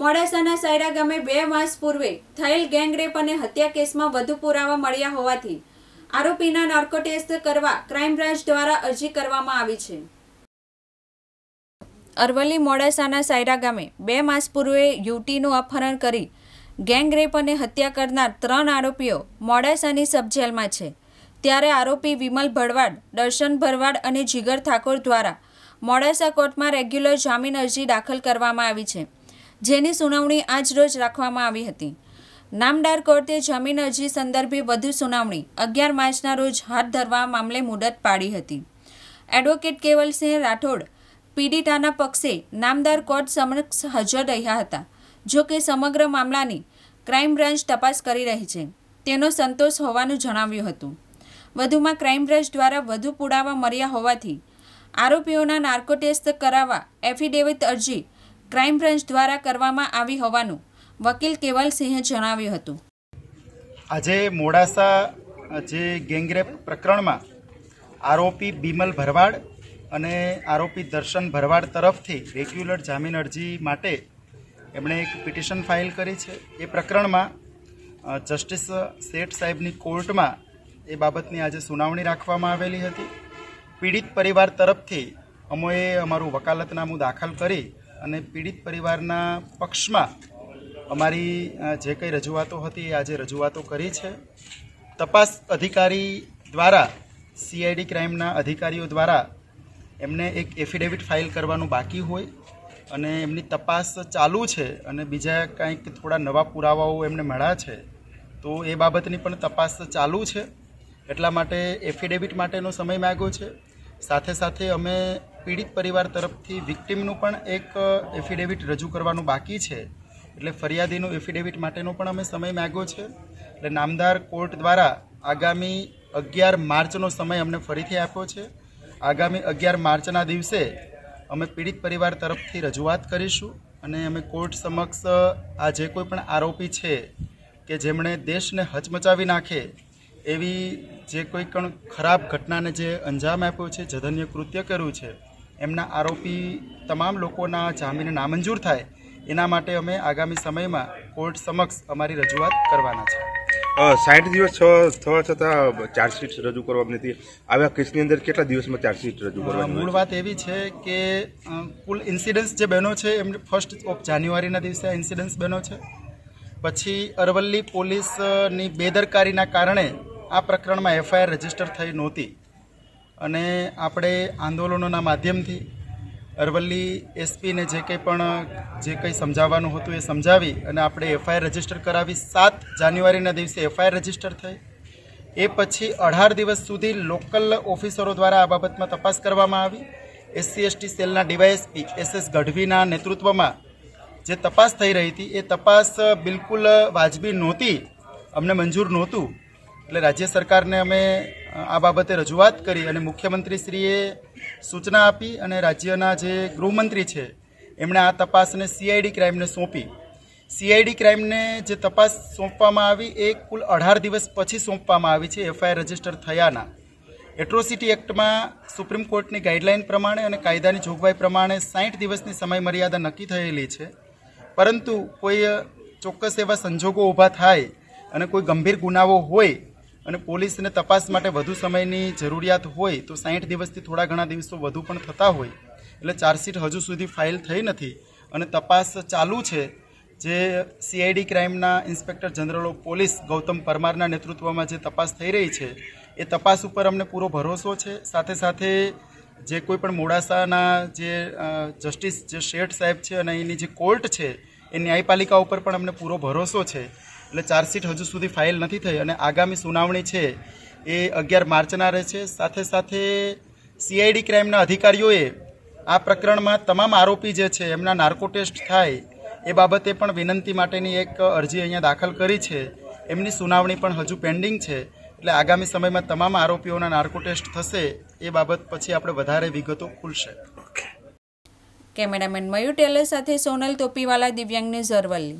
મોડાસાના સાયરા ગામે બે માસ પૂર્વે થયેલ ગેંગરેપ અને હત્યા કેસમાં વધુ પુરાવા મળ્યા હોવાથી આરોપીના નાર્કો ટેસ્ટ કરવા ક્રાઇમ બ્રાન્ચ દ્વારા અરજી કરવામાં આવી છે અરવલ્લી મોડાસાના સાયરા ગામે બે માસ પૂર્વે યુવતીનું અપહરણ કરી ગેંગરેપ અને હત્યા કરનાર ત્રણ આરોપીઓ મોડાસાની સબજેલમાં છે ત્યારે આરોપી વિમલ ભરવાડ દર્શન ભરવાડ અને જીગર ઠાકોર દ્વારા મોડાસા કોર્ટમાં રેગ્યુલર જામીન અરજી દાખલ કરવામાં આવી છે જેની સુનાવણી આજરોજ રાખવામાં આવી હતી નામદાર કોર્ટે જમીન અરજી સંદર્ભે વધુ સુનાવણી અગિયાર માર્ચના રોજ હાથ ધરવા મામલે મુદત પાડી હતી એડવોકેટ કેવલસિંહ રાઠોડ પીડિતાના પક્ષે નામદાર કોર્ટ સમક્ષ હાજર રહ્યા હતા જો કે સમગ્ર મામલાની ક્રાઇમ બ્રાન્ચ તપાસ કરી રહી છે તેનો સંતોષ હોવાનું જણાવ્યું હતું વધુમાં ક્રાઇમ બ્રાન્ચ દ્વારા વધુ પુરાવા મળ્યા હોવાથી આરોપીઓના નાર્કો ટેસ્ટ કરાવવા એફિડેવિટ અરજી ક્રાઇમ બ્રાન્ચ દ્વારા કરવામાં આવી હોવાનું વકીલ કેવલસિંહે જણાવ્યું હતું આજે મોડાસા જે ગેંગરેપ પ્રકરણમાં આરોપી બિમલ ભરવાડ અને આરોપી દર્શન ભરવાડ તરફથી રેગ્યુલર જામીન અરજી માટે એમણે એક પિટિશન ફાઇલ કરી છે એ પ્રકરણમાં જસ્ટિસ શેઠ સાહેબની કોર્ટમાં એ બાબતની આજે સુનાવણી રાખવામાં આવેલી હતી પીડિત પરિવાર તરફથી અમોએ અમારું વકાલતનામું દાખલ કરી અને પીડિત પરિવારના પક્ષમાં અમારી જે કંઈ રજૂઆતો હતી આજે રજૂઆતો કરી છે તપાસ અધિકારી દ્વારા સીઆઈડી ક્રાઇમના અધિકારીઓ દ્વારા એમને એક એફિડેવિટ ફાઇલ કરવાનું બાકી હોય અને એમની તપાસ ચાલુ છે અને બીજા કાંઈક થોડા નવા પુરાવાઓ એમને મળ્યા છે તો એ બાબતની પણ તપાસ ચાલુ છે એટલા માટે એફિડેવિટ માટેનો સમય માગ્યો છે સાથે સાથે અમે પીડિત પરિવાર તરફથી વિક્ટિમનું પણ એક એફિડેવિટ રજૂ કરવાનું બાકી છે એટલે ફરિયાદીનું એફિડેવિટ માટેનો પણ અમે સમય માગ્યો છે એટલે નામદાર કોર્ટ દ્વારા આગામી અગિયાર માર્ચનો સમય અમને ફરીથી આપ્યો છે આગામી અગિયાર માર્ચના દિવસે અમે પીડિત પરિવાર તરફથી રજૂઆત કરીશું અને અમે કોર્ટ સમક્ષ આ જે કોઈ પણ આરોપી છે કે જેમણે દેશને હચમચાવી નાખે એવી જે કોઈ પણ ખરાબ ઘટનાને જે અંજામ આપ્યો છે જધન્ય કૃત્ય કર્યું છે એમના આરોપી તમામ લોકોના જામીન નામંજૂર થાય એના માટે અમે આગામી સમયમાં કોર્ટ સમક્ષ અમારી રજૂઆત કરવાના છે સાઠ દિવસ થવા છતાં ચાર્જશીટ રજૂ કરવાની હતી આવ્યા કેસની અંદર કેટલા દિવસમાં ચાર્જશીટ રજૂ કરવાની મૂળ વાત એવી છે કે કુલ ઇન્સિડન્સ જે બનો છે એમ ફર્સ્ટ ઓફ જાન્યુઆરીના દિવસે ઇન્સિડન્સ બનો છે પછી અરવલ્લી પોલીસની બેદરકારીના કારણે આ પ્રકરણમાં એફઆઈઆર રજીસ્ટર થઈ નહોતી અને આપણે આંદોલનોના માધ્યમથી અરવલ્લી એસપીને જે કંઈ પણ જે કંઈ સમજાવવાનું હતું એ સમજાવી અને આપણે એફઆઈઆર રજીસ્ટર કરાવી સાત જાન્યુઆરીના દિવસે એફઆઈઆર રજીસ્ટર થઈ એ પછી અઢાર દિવસ સુધી લોકલ ઓફિસરો દ્વારા આ બાબતમાં તપાસ કરવામાં આવી એસસી એસટી સેલના ડીવાયએસપી એસ એસ ગઢવીના નેતૃત્વમાં જે તપાસ થઈ રહી હતી એ તપાસ બિલકુલ વાજબી નહોતી અમને મંજૂર નહોતું એટલે રાજ્ય સરકારને અમે આ બાબતે રજૂઆત કરી અને મુખ્યમંત્રીશ્રીએ સૂચના આપી અને રાજ્યના જે ગૃહમંત્રી છે એમણે આ તપાસને સીઆઈડી ક્રાઇમને સોંપી સીઆઈડી ક્રાઇમને જે તપાસ સોંપવામાં આવી એ કુલ અઢાર દિવસ પછી સોંપવામાં આવી છે એફઆઈઆર રજીસ્ટર થયાના એટ્રોસિટી એક્ટમાં સુપ્રીમ કોર્ટની ગાઈડલાઇન પ્રમાણે અને કાયદાની જોગવાઈ પ્રમાણે સાઠ દિવસની સમયમર્યાદા નક્કી થયેલી છે પરંતુ કોઈ ચોક્કસ એવા સંજોગો ઊભા થાય અને કોઈ ગંભીર ગુનાઓ હોય અને પોલીસને તપાસ માટે વધુ સમયની જરૂરિયાત હોય તો સાહીઠ દિવસથી થોડા ઘણા દિવસો વધુ પણ થતા હોય એટલે ચાર્જશીટ હજુ સુધી ફાઇલ થઈ નથી અને તપાસ ચાલુ છે જે સીઆઈડી ક્રાઇમના inspector general of police Gautam પરમારના નેતૃત્વમાં જે તપાસ થઈ રહી છે એ તપાસ ઉપર અમને પૂરો ભરોસો છે સાથે સાથે જે કોઈ પણ મોડાસાના જે જસ્ટિસ જે શેઠ સાહેબ છે અને એની જે કોર્ટ છે એ ન્યાયપાલિકા ઉપર પણ અમને પૂરો ભરોસો છે એટલે ચાર્જશીટ હજુ સુધી ફાઇલ નથી થઈ અને આગામી સુનાવણી છે એ અગિયાર માર્ચના રહેશે સાથે સાથે સીઆઈડી ક્રાઇમના અધિકારીઓએ આ પ્રકરણમાં તમામ આરોપી જે છે એમના નાર્કો ટેસ્ટ થાય એ બાબતે પણ વિનંતી માટેની એક અરજી અહીંયા દાખલ કરી છે એમની સુનાવણી પણ હજુ પેન્ડિંગ છે એટલે આગામી સમયમાં તમામ આરોપીઓના નાર્કો ટેસ્ટ થશે એ બાબત પછી આપણે વધારે વિગતો ખુલશે કેમેરામેન મયુર ટેલર સાથે સોનલ તોપીવાલા દિવ્યાંગને ઝરવલ્લી